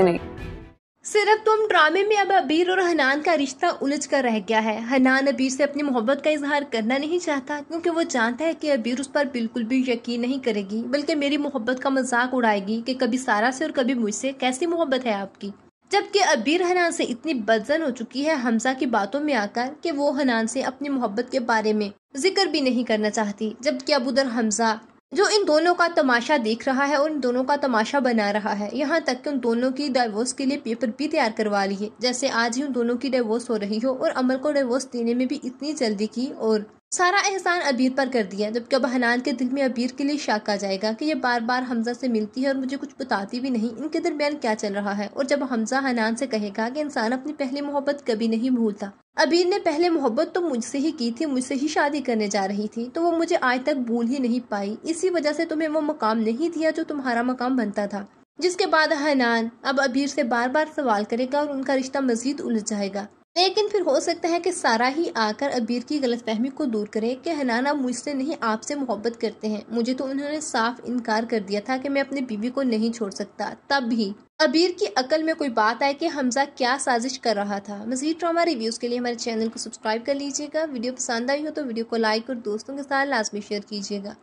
नहीं सिर्फ तुम ड्रामे में अब अबीर और हनान का रिश्ता उलझ कर रह गया है हनान अबीर से अपनी मोहब्बत का इजहार करना नहीं चाहता क्योंकि वो जानता है कि अबीर उस पर बिल्कुल भी यकीन नहीं करेगी बल्कि मेरी मोहब्बत का मजाक उड़ाएगी कि कभी सारा से और कभी मुझसे कैसी मोहब्बत है आपकी जबकि अबीर हनान से इतनी बदजन हो चुकी है हमजा की बातों में आकर कि वो हनान से अपनी मोहब्बत के बारे में जिक्र भी नहीं करना चाहती जबकि अब उधर हमजा जो इन दोनों का तमाशा देख रहा है और इन दोनों का तमाशा बना रहा है यहाँ तक कि उन दोनों की डाइवोर्स के लिए पेपर भी तैयार करवा लिए जैसे आज ही उन दोनों की डाइवोर्स हो रही हो और अमल को डाइवोर्स देने में भी इतनी जल्दी की और सारा एहसान अबीर पर कर दिया जबकि अब हनान के दिल में अबीर के लिए शक आ जाएगा कि यह बार बार हमजा से मिलती है और मुझे कुछ बताती भी नहीं इनके दरमियान क्या चल रहा है और जब हमजा हनान से कहेगा कि इंसान अपनी पहली मोहब्बत कभी नहीं भूलता अबीर ने पहले मोहब्बत तो मुझसे ही की थी मुझसे ही शादी करने जा रही थी तो वो मुझे आज तक भूल ही नहीं पाई इसी वजह से तुम्हें वो मकाम नहीं दिया जो तुम्हारा मकाम बनता था जिसके बाद हनान अब अबीर से बार बार सवाल करेगा और उनका रिश्ता मजीद उलझ जाएगा लेकिन फिर हो सकता है कि सारा ही आकर अबीर की गलतफहमी को दूर करे कि हनाना मुझसे नहीं आपसे मोहब्बत करते हैं मुझे तो उन्होंने साफ इनकार कर दिया था कि मैं अपनी बीवी को नहीं छोड़ सकता तब भी अबीर की अकल में कोई बात आए कि हमजा क्या साजिश कर रहा था मजीद ड्रामा रिव्यूज़ के लिए हमारे चैनल को सब्सक्राइब कर लीजिएगा वीडियो पसंद आई हो तो वीडियो को लाइक और दोस्तों के साथ लाजमी शेयर कीजिएगा